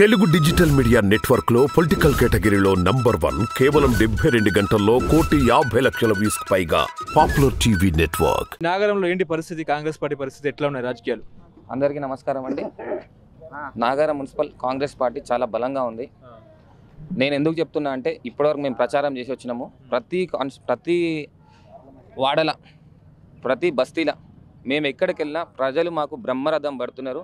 Telugu digital media network లో political కేటగిరీలో number one కేవలం డెబ్బై రెండు గంటల్లో కోటి యాభై లక్షల వ్యూస్ పైగా పాపులర్ టీవీ నెట్వర్క్ నాగరంలో ఏంటి పరిస్థితి కాంగ్రెస్ పార్టీ పరిస్థితి ఎట్లా ఉన్నాయి రాజకీయాలు అందరికీ నమస్కారం అండి నాగారం మున్సిపల్ కాంగ్రెస్ పార్టీ చాలా బలంగా ఉంది నేను ఎందుకు చెప్తున్నా అంటే ఇప్పటివరకు మేము ప్రచారం చేసి వచ్చినాము ప్రతి ప్రతి వాడల ప్రతి బస్తీల మేము ఎక్కడికెళ్ళినా ప్రజలు మాకు బ్రహ్మరథం పడుతున్నారు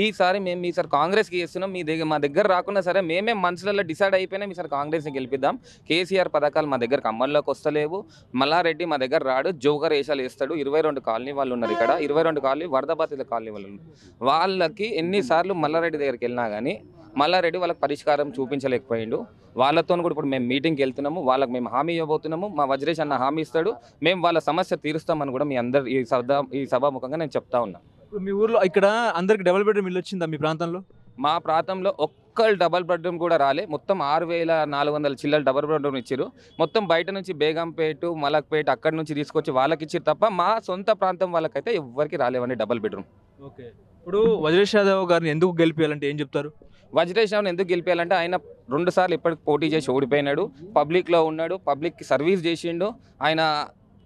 ఈసారి మేము ఈసారి కాంగ్రెస్కి చేస్తున్నాం మీ దగ్గర మా దగ్గర రాకుండా సరే మేమే మనసులలో డిసైడ్ అయిపోయినా ఈసారి కాంగ్రెస్ని గెలిపిద్దాం కేసీఆర్ పథకాలు మా దగ్గరకు అమల్లోకి వస్తలేవు మల్లారెడ్డి మా దగ్గర రాడు జోకర్ వేషాలు వేస్తాడు ఇరవై రెండు కాలనీ వాళ్ళు ఉన్నారు ఇక్కడ ఇరవై రెండు కాలనీ వరద బాధిత కాలనీ వాళ్ళు ఉన్నారు వాళ్ళకి ఎన్నిసార్లు మల్లారెడ్డి దగ్గరికి వెళ్ళినా కానీ మల్లారెడ్డి వాళ్ళకి పరిష్కారం చూపించలేకపోయిండు వాళ్ళతో కూడా ఇప్పుడు మేము మీటింగ్కి వెళ్తున్నాము వాళ్ళకి మేము హామీ ఇవ్వబోతున్నాము మా వజ్రేష్ అన్న హామీ ఇస్తాడు మేము వాళ్ళ సమస్య తీరుస్తామని కూడా మీ అందరు ఈ సభ ఈ సభాముఖంగా నేను చెప్తా ఉన్నా మీ ఊర్లో ఇక్కడ అందరికి డబల్ బెడ్రూమ్ ఇల్లు వచ్చిందా మీ ప్రాంతంలో మా ప్రాంతంలో ఒక్కళ్ళు డబల్ బెడ్రూమ్ కూడా రాలే మొత్తం ఆరు వేల నాలుగు వందల చిల్లర డబల్ బెడ్రూమ్ ఇచ్చారు మొత్తం బయట నుంచి బేగంపేట మలక్పేట అక్కడి నుంచి తీసుకొచ్చి వాళ్ళకి ఇచ్చారు తప్ప మా సొంత ప్రాంతం వాళ్ళకైతే ఎవరికి రాలేవండి డబల్ బెడ్రూమ్ ఓకే ఇప్పుడు వజ్రేష్ యాదవ్ గారిని ఎందుకు గెలిపించాలంటే ఏం చెప్తారు రావును ఎందుకు గెలిపేయాలంటే ఆయన రెండు సార్లు ఇప్పటికి పోటీ చేసి ఓడిపోయినాడు పబ్లిక్లో ఉన్నాడు పబ్లిక్కి సర్వీస్ చేసిండు ఆయన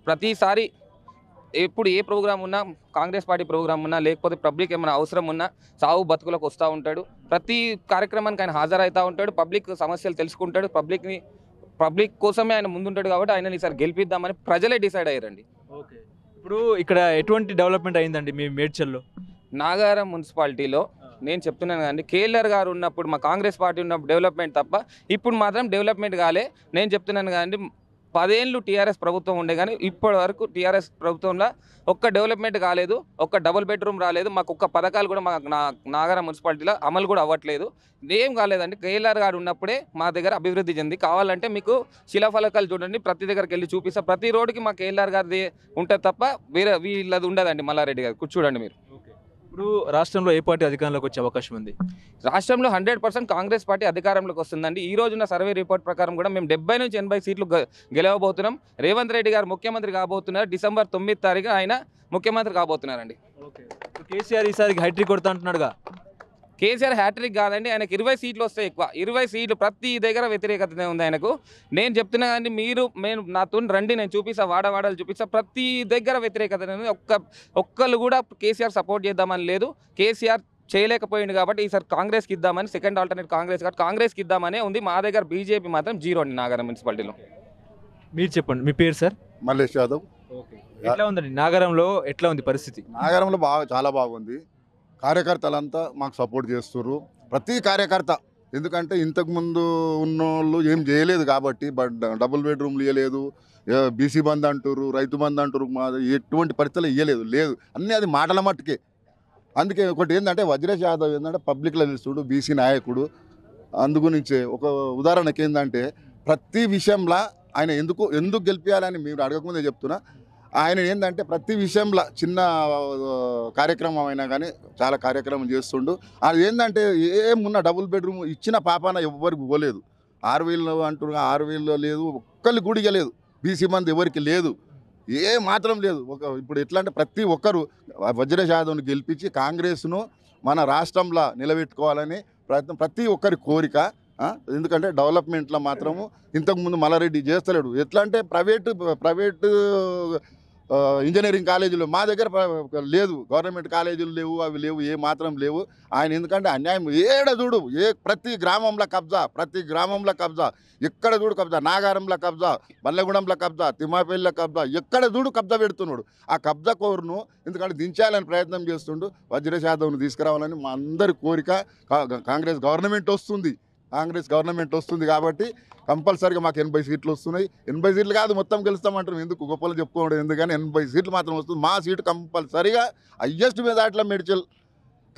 ప్రతిసారి ఎప్పుడు ఏ ప్రోగ్రామ్ ఉన్నా కాంగ్రెస్ పార్టీ ప్రోగ్రామ్ ఉన్నా లేకపోతే పబ్లిక్ ఏమైనా అవసరం ఉన్నా సాగు బతుకులకు వస్తూ ఉంటాడు ప్రతి కార్యక్రమానికి ఆయన హాజరవుతూ ఉంటాడు పబ్లిక్ సమస్యలు తెలుసుకుంటాడు పబ్లిక్ని పబ్లిక్ కోసమే ఆయన ముందుంటాడు కాబట్టి ఆయన ఈసారి గెలిపిద్దామని ప్రజలే డిసైడ్ అయ్యారండి ఓకే ఇప్పుడు ఇక్కడ ఎటువంటి డెవలప్మెంట్ అయిందండి మీ మేడ్చల్లో నాగారం మున్సిపాలిటీలో నేను చెప్తున్నాను కానీ కేఎల్ఆర్ గారు ఉన్నప్పుడు మా కాంగ్రెస్ పార్టీ ఉన్నప్పుడు డెవలప్మెంట్ తప్ప ఇప్పుడు మాత్రం డెవలప్మెంట్ కాలే నేను చెప్తున్నాను కానీ పదేళ్ళు టీఆర్ఎస్ ప్రభుత్వం ఉండే కానీ ఇప్పటి వరకు టీఆర్ఎస్ ప్రభుత్వంలో ఒక్క డెవలప్మెంట్ కాలేదు ఒక్క డబుల్ బెడ్రూమ్ రాలేదు మాకు ఒక్క పథకాలు కూడా మా నాగర మున్సిపాలిటీలో అమలు కూడా అవ్వట్లేదు ఏం కాలేదండి కేఎల్ఆర్ గారు ఉన్నప్పుడే మా దగ్గర అభివృద్ధి చెంది కావాలంటే మీకు శిలాఫలకాలు చూడండి ప్రతి దగ్గరికి వెళ్ళి చూపిస్తా ప్రతి రోడ్డుకి మా కేఎల్ఆర్ గారిది ఉంటుంది తప్ప వేరే వీళ్ళది ఉండదండి మల్లారెడ్డి గారు చూడండి మీరు ఇప్పుడు రాష్ట్రంలో ఏ పార్టీ అధికారంలోకి వచ్చే అవకాశం ఉంది రాష్ట్రంలో హండ్రెడ్ పర్సెంట్ కాంగ్రెస్ పార్టీ అధికారంలోకి వస్తుందండి ఈ రోజున సర్వే రిపోర్ట్ ప్రకారం కూడా మేము డెబ్బై నుంచి ఎనభై సీట్లు గెలవబోతున్నాం రేవంత్ రెడ్డి గారు ముఖ్యమంత్రి కాబోతున్నారు డిసెంబర్ తొమ్మిది తారీఖు ఆయన ముఖ్యమంత్రి కాబోతున్నారండి కేసీఆర్ ఈసారి హైట్రిక్ కొడుతా అంటున్నాడుగా కేసీఆర్ హ్యాట్రిక్ కాదండి ఆయనకు ఇరవై సీట్లు వస్తాయి ఎక్కువ ఇరవై సీట్లు ప్రతి దగ్గర వ్యతిరేకత ఉంది ఆయనకు నేను చెప్తున్నా కానీ మీరు నేను తుని రండి నేను చూపిస్తా వాడవాడలు చూపిస్తా ప్రతి దగ్గర వ్యతిరేకత ఒక్క ఒక్కళ్ళు కూడా కేసీఆర్ సపోర్ట్ చేద్దామని లేదు కేసీఆర్ చేయలేకపోయింది కాబట్టి ఈసారి కాంగ్రెస్కి ఇద్దామని సెకండ్ ఆల్టర్నేట్ కాంగ్రెస్ కాబట్టి కాంగ్రెస్కి ఇద్దామనే ఉంది మా దగ్గర బీజేపీ మాత్రం జీరో అండి నాగరం మున్సిపాలిటీలో మీరు చెప్పండి మీ పేరు సార్ మల్లేష్ యాదవ్ ఎట్లా ఉందండి నాగరంలో ఎట్లా ఉంది పరిస్థితి నాగరంలో బాగా చాలా బాగుంది కార్యకర్తలంతా మాకు సపోర్ట్ చేస్తున్నారు ప్రతి కార్యకర్త ఎందుకంటే ఇంతకుముందు ఉన్నోళ్ళు ఏం చేయలేదు కాబట్టి బట్ డబుల్ బెడ్రూమ్లు ఇవ్వలేదు బీసీ బంద్ అంటారు రైతు బంద్ అంటారు ఎటువంటి పరిస్థితులు ఇవ్వలేదు లేదు అన్నీ అది మాటల మట్టుకే అందుకే ఒకటి ఏంటంటే వజ్రేష్ యాదవ్ ఏంటంటే పబ్లిక్లో తెలుస్తుడు బీసీ నాయకుడు అందుగురించే ఒక ఉదాహరణకి ఏంటంటే ప్రతి విషయంలో ఆయన ఎందుకు ఎందుకు గెలిపించాలని మీరు అడగకముందే చెప్తున్నా ఆయన ఏంటంటే ప్రతి విషయంలో చిన్న కార్యక్రమం అయినా కానీ చాలా కార్యక్రమం చేస్తుండు అది ఏంటంటే ఏమున్న డబుల్ బెడ్రూమ్ ఇచ్చిన పాపాన ఎవరికి పోలేదు ఆరు వేలు అంటున్నారు ఆరు వేలు లేదు ఒక్కళ్ళు గుడిగా లేదు బీసీ మంది ఎవరికి లేదు ఏ మాత్రం లేదు ఒక ఇప్పుడు ఎట్లా అంటే ప్రతి ఒక్కరు వజ్రేష్ యాదవ్ను గెలిపించి కాంగ్రెస్ను మన రాష్ట్రంలో నిలబెట్టుకోవాలని ప్రయత్నం ప్రతి ఒక్కరి కోరిక ఎందుకంటే డెవలప్మెంట్లో మాత్రము ఇంతకుముందు మల్లారెడ్డి చేస్తలేడు ఎట్లా అంటే ప్రైవేటు ప్రైవేటు ఇంజనీరింగ్ కాలేజీలు మా దగ్గర లేదు గవర్నమెంట్ కాలేజీలు లేవు అవి లేవు ఏ మాత్రం లేవు ఆయన ఎందుకంటే అన్యాయం ఏడ చూడు ఏ ప్రతి గ్రామంలో కబ్జా ప్రతి గ్రామంలో కబ్జా ఎక్కడ చూడు కబ్జా నాగారంలో కబ్జా బల్లగూడెంలో కబ్జా తిమ్మాపల్లిలో కబ్జా ఎక్కడ చూడు కబ్జా పెడుతున్నాడు ఆ కబ్జా కోరును ఎందుకంటే దించాలని ప్రయత్నం చేస్తుండు వజ్రశాతంను తీసుకురావాలని మా అందరి కోరిక కాంగ్రెస్ గవర్నమెంట్ వస్తుంది కాంగ్రెస్ గవర్నమెంట్ వస్తుంది కాబట్టి కంపల్సరీగా మాకు ఎనభై సీట్లు వస్తున్నాయి ఎనభై సీట్లు కాదు మొత్తం గెలుస్తామంటారు ఎందుకు గొప్పలు చెప్పుకోవడం ఎందుకని ఎనభై సీట్లు మాత్రం వస్తుంది మా సీటు కంపల్సరీగా హయ్యెస్ట్ మెజార్టీలో మెడిచల్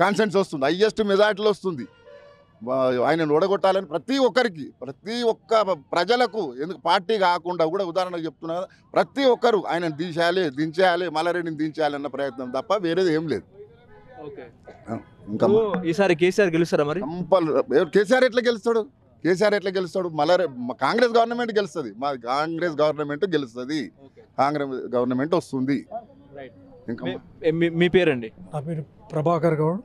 కాన్సెన్స్ వస్తుంది హయ్యెస్ట్ మెజార్టీలో వస్తుంది ఆయనను ఓడగొట్టాలని ప్రతి ఒక్కరికి ప్రతి ఒక్క ప్రజలకు ఎందుకు పార్టీ కాకుండా కూడా ఉదాహరణకు చెప్తున్నా ప్రతి ఒక్కరు ఆయనను దించాలి దించేయాలి దించాలి దించేయాలన్న ప్రయత్నం తప్ప వేరేది ఏం లేదు ఇంకా ఈసారి కేసీఆర్ గెలుస్తారా మరి కేసీఆర్ ఎట్లా గెలుస్తాడు కేసీఆర్ ఎట్లా గెలుస్తాడు మళ్ళా కాంగ్రెస్ గవర్నమెంట్ గెలుస్తుంది మా కాంగ్రెస్ గవర్నమెంట్ గెలుస్తుంది కాంగ్రెస్ గవర్నమెంట్ వస్తుంది మీ పేరండి నా పేరు ప్రభాకర్ గౌడ్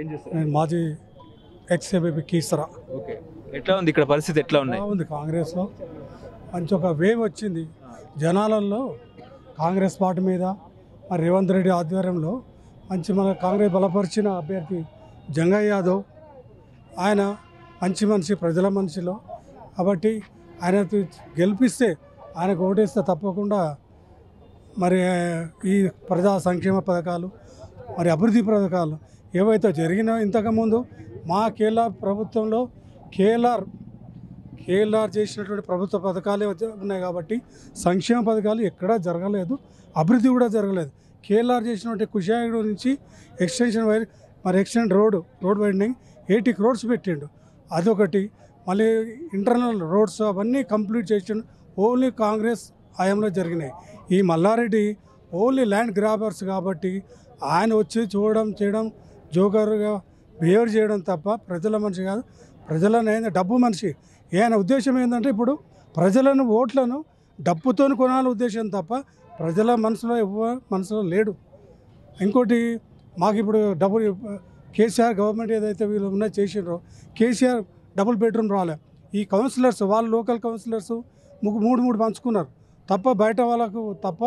ఏం నేను మాజీ ఎక్స్ఏబీపీ కీసరా ఓకే ఎట్లా ఉంది ఇక్కడ పరిస్థితి ఎట్లా ఉన్నాయి ఉంది కాంగ్రెస్లో మంచి ఒక వేవ్ వచ్చింది జనాలలో కాంగ్రెస్ పార్టీ మీద మరి రేవంత్ రెడ్డి ఆధ్వర్యంలో మంచి మన కాంగ్రెస్ బలపరిచిన అభ్యర్థి జంగయ్య యాదవ్ ఆయన మంచి మనిషి ప్రజల మనిషిలో కాబట్టి ఆయన గెలిపిస్తే ఆయనకు ఓటేస్తే తప్పకుండా మరి ఈ ప్రజా సంక్షేమ పథకాలు మరి అభివృద్ధి పథకాలు ఏవైతే జరిగినా ఇంతకుముందు మా కేఎల్ఆర్ ప్రభుత్వంలో కేఎల్ఆర్ కేఎల్ఆర్ చేసినటువంటి ప్రభుత్వ పథకాలే ఉన్నాయి కాబట్టి సంక్షేమ పథకాలు ఎక్కడా జరగలేదు అభివృద్ధి కూడా జరగలేదు కేఎల్ఆర్ చేసినటువంటి కుషాగూడ నుంచి ఎక్స్టెన్షన్ వైర్ మరి extend road road widening eighty crores పెట్టిండు అదొకటి మళ్ళీ ఇంటర్నల్ రోడ్స్ అవన్నీ కంప్లీట్ చేసిండు ఓన్లీ కాంగ్రెస్ హయాంలో జరిగినాయి ఈ మల్లారెడ్డి ఓన్లీ ల్యాండ్ గ్రాబర్స్ కాబట్టి ఆయన వచ్చి చూడడం చేయడం జోకర్గా బిహేవ్ చేయడం తప్ప ప్రజల మనిషి కాదు ప్రజలను ఏంది డబ్బు మనిషి ఆయన ఉద్దేశం ఏంటంటే ఇప్పుడు ప్రజలను ఓట్లను డబ్బుతో కొనాలి ఉద్దేశం తప్ప ప్రజల మనసులో మనసులో లేడు ఇంకోటి మాకు ఇప్పుడు డబుల్ కేసీఆర్ గవర్నమెంట్ ఏదైతే వీళ్ళు ఉన్నా చేసినారో కేసీఆర్ డబుల్ బెడ్రూమ్ రాలే ఈ కౌన్సిలర్స్ వాళ్ళు లోకల్ కౌన్సిలర్స్ ముగ్గు మూడు మూడు పంచుకున్నారు తప్ప బయట వాళ్ళకు తప్ప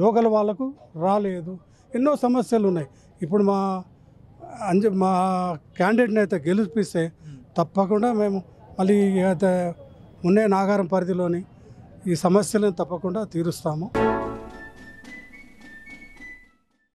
లోకల్ వాళ్ళకు రాలేదు ఎన్నో సమస్యలు ఉన్నాయి ఇప్పుడు మా అంజ మా క్యాండిడేట్ని అయితే గెలిపిస్తే తప్పకుండా మేము మళ్ళీ అయితే ఉన్నే నాగారం పరిధిలోని ఈ సమస్యలను తప్పకుండా తీరుస్తాము